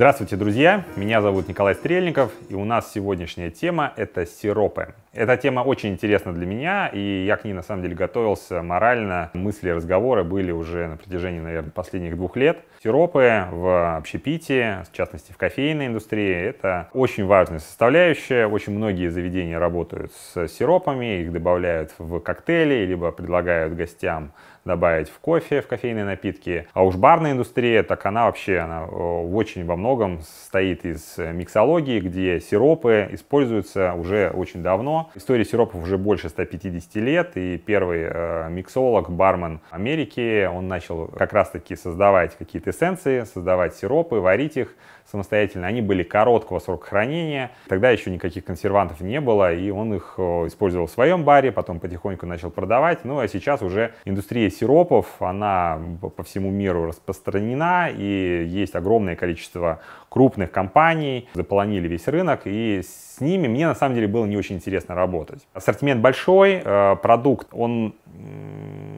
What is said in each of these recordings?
Здравствуйте, друзья! Меня зовут Николай Стрельников, и у нас сегодняшняя тема – это сиропы. Эта тема очень интересна для меня, и я к ней на самом деле готовился морально. Мысли, разговоры были уже на протяжении, наверное, последних двух лет. Сиропы в общепите, в частности в кофейной индустрии, это очень важная составляющая. Очень многие заведения работают с сиропами, их добавляют в коктейли, либо предлагают гостям добавить в кофе, в кофейные напитки. А уж барная индустрия, так она вообще она очень во многом состоит из миксологии, где сиропы используются уже очень давно История сиропов уже больше 150 лет, и первый э, миксолог, бармен Америки, он начал как раз-таки создавать какие-то эссенции, создавать сиропы, варить их, самостоятельно. Они были короткого срока хранения. Тогда еще никаких консервантов не было, и он их использовал в своем баре, потом потихоньку начал продавать. Ну, а сейчас уже индустрия сиропов, она по всему миру распространена, и есть огромное количество крупных компаний, заполонили весь рынок, и с ними мне на самом деле было не очень интересно работать. Ассортимент большой, э, продукт, он...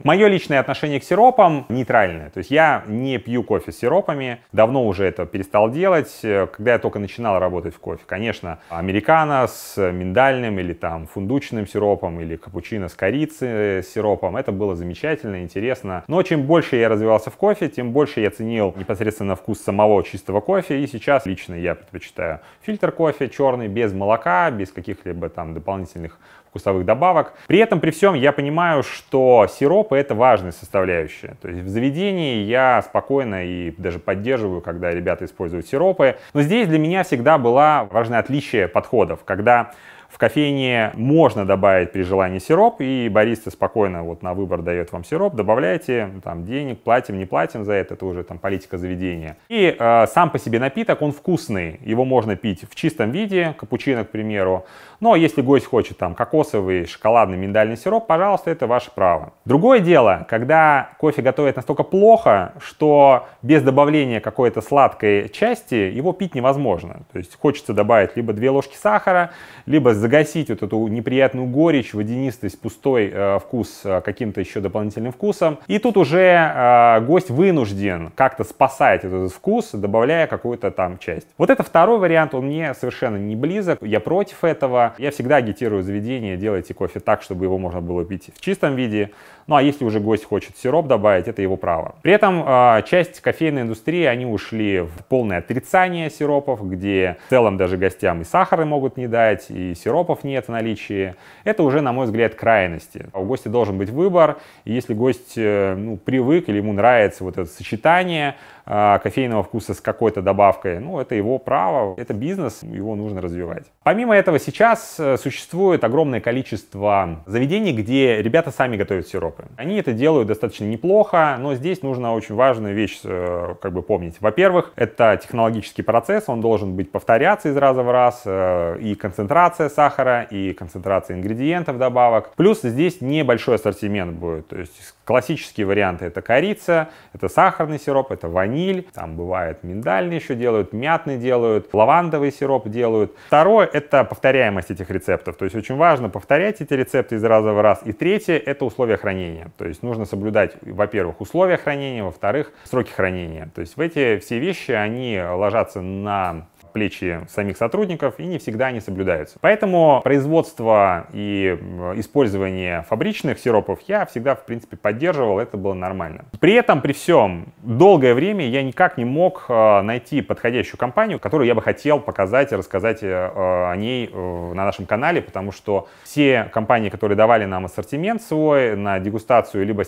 Мое личное отношение к сиропам нейтральное. То есть я не пью кофе с сиропами, давно уже это перестал делать, делать, э, когда я только начинал работать в кофе. Конечно, американо с миндальным или там фундучным сиропом, или капучино с корицей э, с сиропом. Это было замечательно, интересно. Но чем больше я развивался в кофе, тем больше я ценил непосредственно вкус самого чистого кофе. И сейчас лично я предпочитаю фильтр кофе черный, без молока, без каких-либо там дополнительных вкусовых добавок. При этом, при всем, я понимаю, что сиропы это важная составляющая. То есть в заведении я спокойно и даже поддерживаю, когда ребята используют сиропы. Но здесь для меня всегда было важное отличие подходов, когда в кофейне можно добавить при желании сироп, и бариста спокойно вот на выбор дает вам сироп, добавляйте, ну, там, денег, платим, не платим за это, это уже там политика заведения. И э, сам по себе напиток, он вкусный, его можно пить в чистом виде, капучино, к примеру, но если гость хочет там кокосовый, шоколадный, миндальный сироп, пожалуйста, это ваше право. Другое дело, когда кофе готовят настолько плохо, что без добавления какой-то сладкой части его пить невозможно. То есть хочется добавить либо две ложки сахара, либо загасить вот эту неприятную горечь, водянистость, пустой э, вкус э, каким-то еще дополнительным вкусом. И тут уже э, гость вынужден как-то спасать этот вкус, добавляя какую-то там часть. Вот это второй вариант, он мне совершенно не близок, я против этого. Я всегда агитирую заведение, делайте кофе так, чтобы его можно было пить в чистом виде. Ну а если уже гость хочет сироп добавить, это его право. При этом э, часть кофейной индустрии, они ушли в полное отрицание сиропов, где в целом даже гостям и сахары могут не дать, и сироп сиропов нет в наличии. Это уже, на мой взгляд, крайности. А у гостя должен быть выбор, и если гость э, ну, привык или ему нравится вот это сочетание, а, кофейного вкуса с какой-то добавкой. Ну, это его право, это бизнес, его нужно развивать. Помимо этого, сейчас э, существует огромное количество заведений, где ребята сами готовят сиропы. Они это делают достаточно неплохо, но здесь нужно очень важную вещь э, как бы помнить. Во-первых, это технологический процесс, он должен быть повторяться из раза в раз, э, и концентрация сахара, и концентрация ингредиентов добавок. Плюс здесь небольшой ассортимент будет, то есть классические варианты это корица, это сахарный сироп, это ваниль, ваниль, там бывает миндальный еще делают, мятный делают, лавандовый сироп делают. Второе — это повторяемость этих рецептов, то есть очень важно повторять эти рецепты из раза в раз. И третье — это условия хранения, то есть нужно соблюдать, во-первых, условия хранения, во-вторых, сроки хранения. То есть в эти все вещи, они ложатся на плечи самих сотрудников, и не всегда они соблюдаются. Поэтому производство и использование фабричных сиропов я всегда, в принципе, поддерживал, это было нормально. При этом, при всем, долгое время я никак не мог э, найти подходящую компанию, которую я бы хотел показать и рассказать э, о ней э, на нашем канале, потому что все компании, которые давали нам ассортимент свой на дегустацию, либо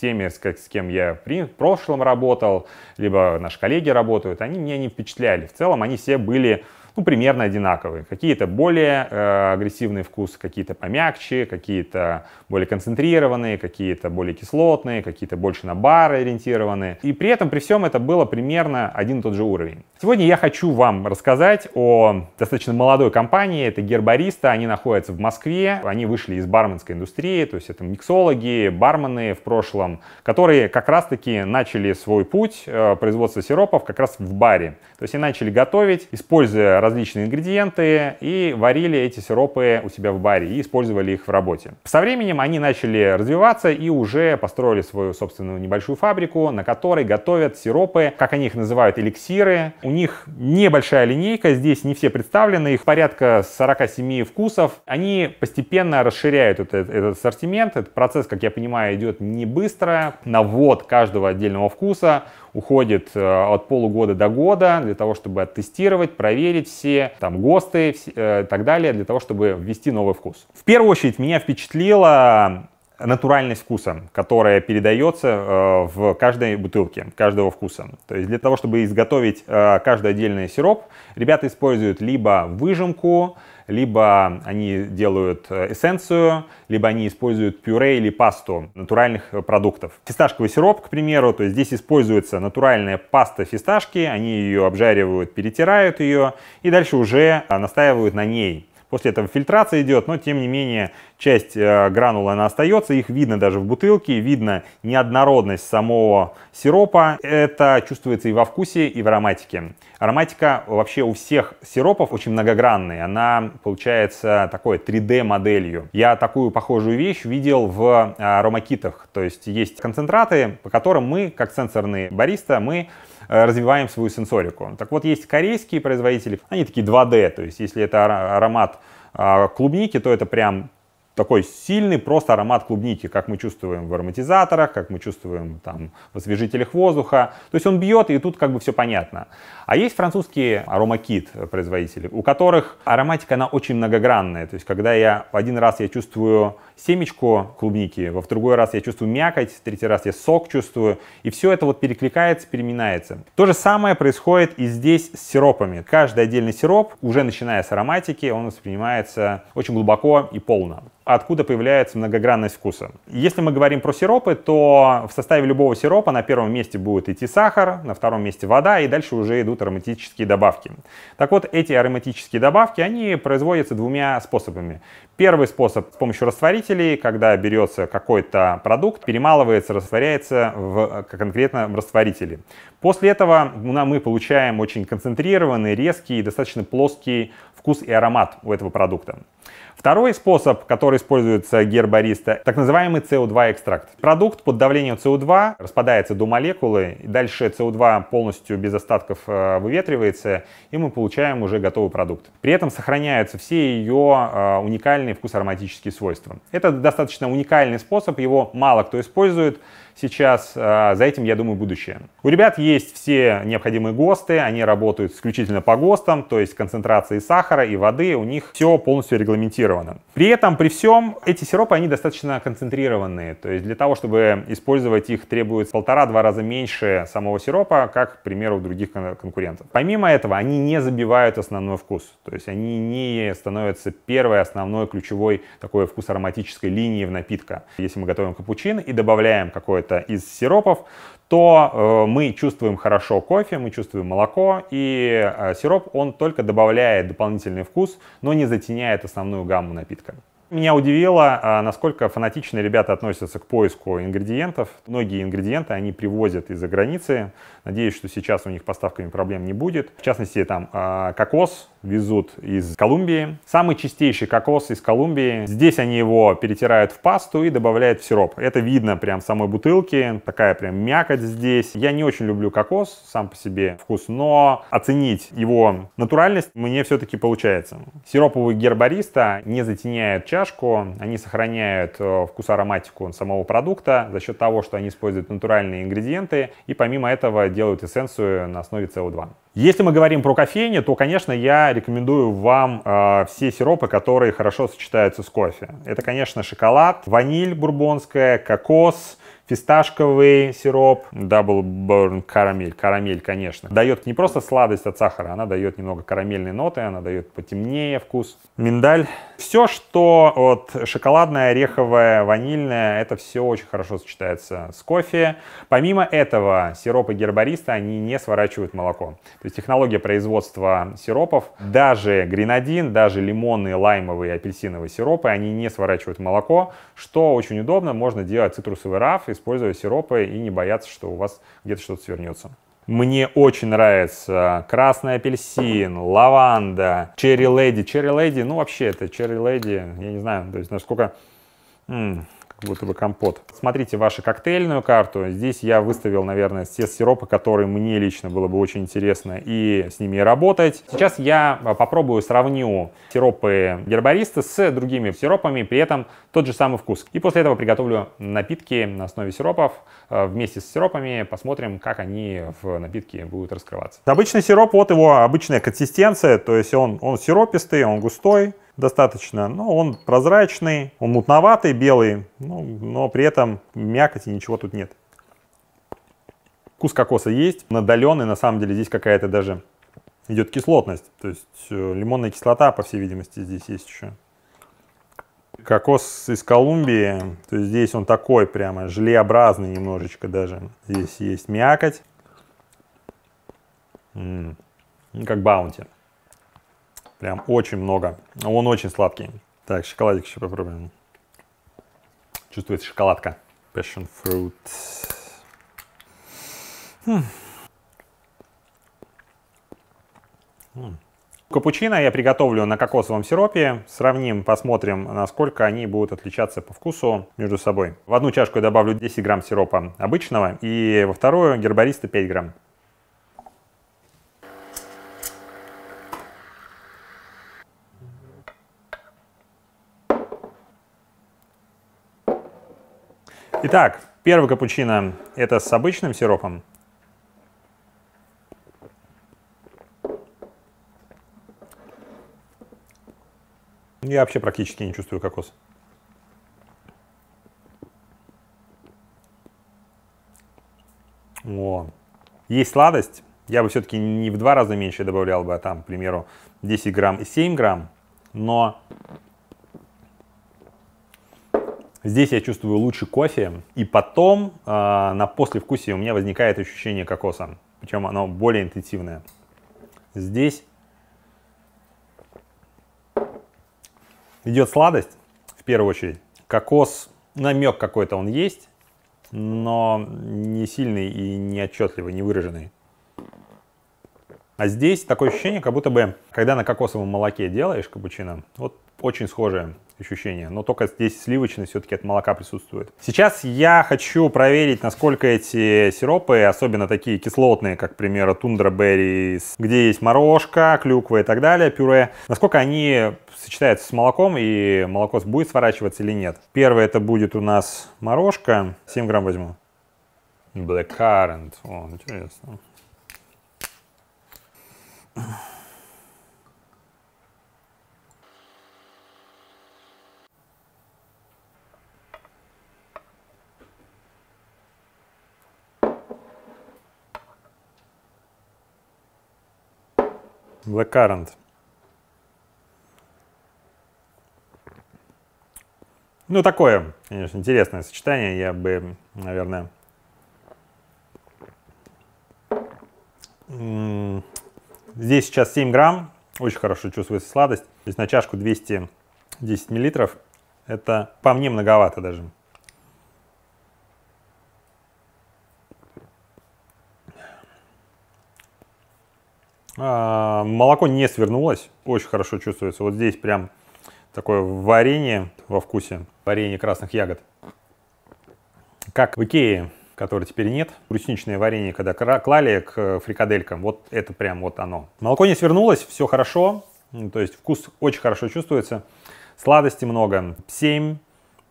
теми, с, как с кем я в прошлом работал, либо наши коллеги работают, они меня не впечатляли. В целом они все были ну, примерно одинаковые. Какие-то более э, агрессивные вкусы, какие-то помягче, какие-то более концентрированные, какие-то более кислотные, какие-то больше на бары ориентированные. И при этом, при всем это было примерно один и тот же уровень. Сегодня я хочу вам рассказать о достаточно молодой компании, это Гербариста, они находятся в Москве, они вышли из барменской индустрии, то есть это миксологи, бармены в прошлом, которые как раз-таки начали свой путь э, производства сиропов как раз в баре. То есть они начали готовить, используя различные ингредиенты и варили эти сиропы у себя в баре и использовали их в работе. Со временем они начали развиваться и уже построили свою собственную небольшую фабрику, на которой готовят сиропы, как они их называют, эликсиры, у них небольшая линейка, здесь не все представлены, их порядка 47 вкусов. Они постепенно расширяют этот, этот ассортимент. Этот процесс, как я понимаю, идет не быстро. На ввод каждого отдельного вкуса уходит э, от полугода до года для того, чтобы оттестировать, проверить все там ГОСТы э, и так далее, для того, чтобы ввести новый вкус. В первую очередь меня впечатлило натуральность вкуса, которая передается э, в каждой бутылке, каждого вкуса. То есть для того, чтобы изготовить э, каждый отдельный сироп, ребята используют либо выжимку, либо они делают э, эссенцию, либо они используют пюре или пасту натуральных продуктов. Фисташковый сироп, к примеру, то есть здесь используется натуральная паста фисташки, они ее обжаривают, перетирают ее и дальше уже настаивают на ней. После этого фильтрация идет, но тем не менее часть э, гранул она остается, их видно даже в бутылке, видно неоднородность самого сиропа. Это чувствуется и во вкусе, и в ароматике. Ароматика вообще у всех сиропов очень многогранная, она получается такой 3D моделью. Я такую похожую вещь видел в э, аромакитах, то есть есть концентраты, по которым мы, как сенсорные бариста, мы Э, развиваем свою сенсорику. Так вот, есть корейские производители, они такие 2D, то есть если это аромат а, клубники, то это прям такой сильный просто аромат клубники, как мы чувствуем в ароматизаторах, как мы чувствуем там в освежителях воздуха. То есть он бьет, и тут как бы все понятно. А есть французские аромакит производители, у которых ароматика, она очень многогранная. То есть когда я один раз я чувствую семечко клубники, во второй раз я чувствую мякоть, в третий раз я сок чувствую, и все это вот перекликается, переминается. То же самое происходит и здесь с сиропами. Каждый отдельный сироп, уже начиная с ароматики, он воспринимается очень глубоко и полно откуда появляется многогранность вкуса. Если мы говорим про сиропы, то в составе любого сиропа на первом месте будет идти сахар, на втором месте вода, и дальше уже идут ароматические добавки. Так вот, эти ароматические добавки, они производятся двумя способами. Первый способ с помощью растворителя, пользователей, когда берется какой-то продукт, перемалывается, растворяется в э, конкретно в растворителе. После этого мы получаем очень концентрированный, резкий и достаточно плоский вкус и аромат у этого продукта. Второй способ, который используется гербариста, так называемый CO2 экстракт. Продукт под давлением CO2 распадается до молекулы, и дальше CO2 полностью без остатков э, выветривается, и мы получаем уже готовый продукт. При этом сохраняются все ее э, уникальные вкус-ароматические свойства. Это достаточно уникальный способ, его мало кто использует сейчас, а, за этим, я думаю, будущее. У ребят есть все необходимые ГОСТы, они работают исключительно по ГОСТам, то есть концентрации сахара и воды, у них все полностью регламентировано. При этом, при всем, эти сиропы, они достаточно концентрированные, то есть для того, чтобы использовать их, требуется полтора-два раза меньше самого сиропа, как, к примеру, у других конкурентов. Помимо этого, они не забивают основной вкус, то есть они не становятся первой основной ключевой такой вкус ароматической линии в напитка. Если мы готовим капучино и добавляем какое-то какой-то из сиропов, то э, мы чувствуем хорошо кофе, мы чувствуем молоко, и э, сироп, он только добавляет дополнительный вкус, но не затеняет основную гамму напитка. Меня удивило, э, насколько фанатично ребята относятся к поиску ингредиентов. Многие ингредиенты они привозят из-за границы. Надеюсь, что сейчас у них поставками проблем не будет. В частности, там кокос, везут из Колумбии. Самый чистейший кокос из Колумбии. Здесь они его перетирают в пасту и добавляют в сироп. Это видно прям в самой бутылке. Такая прям мякоть здесь. Я не очень люблю кокос сам по себе вкус, но оценить его натуральность мне все-таки получается. Сироповые гербариста не затеняют чашку. Они сохраняют э, вкус ароматику самого продукта за счет того, что они используют натуральные ингредиенты. И помимо этого делают эссенцию на основе СО2. Если мы говорим про кофейни, то, конечно, я рекомендую вам э, все сиропы, которые хорошо сочетаются с кофе. Это, конечно, шоколад, ваниль бурбонская, кокос, фисташковый сироп, Double Burn карамель, карамель, конечно, дает не просто сладость от сахара, она дает немного карамельной ноты, она дает потемнее вкус, миндаль. Все, что вот шоколадное, ореховое, ванильное, это все очень хорошо сочетается с кофе. Помимо этого, сиропы гербариста, они не сворачивают молоко. То есть технология производства сиропов, даже гренадин, даже лимонные, лаймовые, апельсиновые сиропы, они не сворачивают молоко, что очень удобно, можно делать цитрусовый раф и используя сиропы и не бояться, что у вас где-то что-то свернется. Мне очень нравится красный апельсин, лаванда, черри леди. Черри леди, ну вообще это черри леди, я не знаю, то есть насколько... М как будто бы компот. Смотрите вашу коктейльную карту. Здесь я выставил, наверное, все сиропы, которые мне лично было бы очень интересно и с ними работать. Сейчас я а, попробую сравню сиропы гербариста с другими сиропами, при этом тот же самый вкус. И после этого приготовлю напитки на основе сиропов а, вместе с сиропами, посмотрим, как они в напитке будут раскрываться. Обычный сироп, вот его обычная консистенция, то есть он, он сиропистый, он густой, достаточно. Но он прозрачный, он мутноватый, белый, ну, но при этом мякоти ничего тут нет. Вкус кокоса есть, надаленный, на самом деле здесь какая-то даже идет кислотность. То есть э, лимонная кислота, по всей видимости, здесь есть еще. Кокос из Колумбии, то есть здесь он такой прямо желеобразный немножечко даже. Здесь есть мякоть. М -м ну, -м, как баунти. Прям очень много. Он очень сладкий. Так, шоколадик еще попробуем. Чувствуется шоколадка. Passion fruit. Хм. Хм. Капучино я приготовлю на кокосовом сиропе. Сравним, посмотрим, насколько они будут отличаться по вкусу между собой. В одну чашку я добавлю 10 грамм сиропа обычного и во вторую гербариста 5 грамм. Итак, первый капучино — это с обычным сиропом. Я вообще практически не чувствую кокос. О, есть сладость. Я бы все-таки не в два раза меньше добавлял бы, а там, к примеру, 10 грамм и 7 грамм. Но Здесь я чувствую лучше кофе, и потом э, на послевкусие у меня возникает ощущение кокоса, причем оно более интенсивное. Здесь идет сладость, в первую очередь. Кокос, намек какой-то он есть, но не сильный и не отчетливый, не выраженный. А здесь такое ощущение, как будто бы, когда на кокосовом молоке делаешь капучино, вот очень схожее ощущение, но только здесь сливочность все-таки от молока присутствует. Сейчас я хочу проверить, насколько эти сиропы, особенно такие кислотные, как, к примеру, тундра беррис, где есть морожка, клюква и так далее, пюре, насколько они сочетаются с молоком и молоко будет сворачиваться или нет. Первое это будет у нас морожка, 7 грамм возьму. Blackcurrant, о, интересно. Blackcurrant. Ну, такое, конечно, интересное сочетание. Я бы, наверное, здесь сейчас 7 грамм. Очень хорошо чувствуется сладость. Здесь на чашку 210 миллилитров. Это по мне многовато даже. А, молоко не свернулось, очень хорошо чувствуется. Вот здесь прям такое варенье во вкусе, варенье красных ягод. Как в Икее, которой теперь нет. Брусничное варенье, когда клали к фрикаделькам, вот это прям вот оно. Молоко не свернулось, все хорошо, ну, то есть вкус очень хорошо чувствуется. Сладости много, 7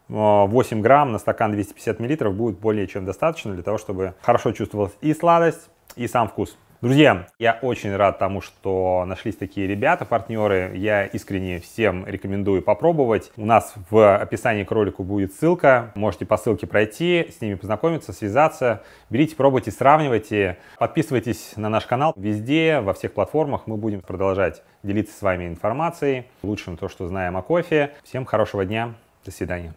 8 а, грамм на стакан 250 миллилитров будет более чем достаточно для того, чтобы хорошо чувствовалась и сладость, и сам вкус. Друзья, я очень рад тому, что нашлись такие ребята, партнеры. Я искренне всем рекомендую попробовать. У нас в описании к ролику будет ссылка. Можете по ссылке пройти, с ними познакомиться, связаться. Берите, пробуйте, сравнивайте. Подписывайтесь на наш канал везде, во всех платформах. Мы будем продолжать делиться с вами информацией, лучшим то, что знаем о кофе. Всем хорошего дня. До свидания.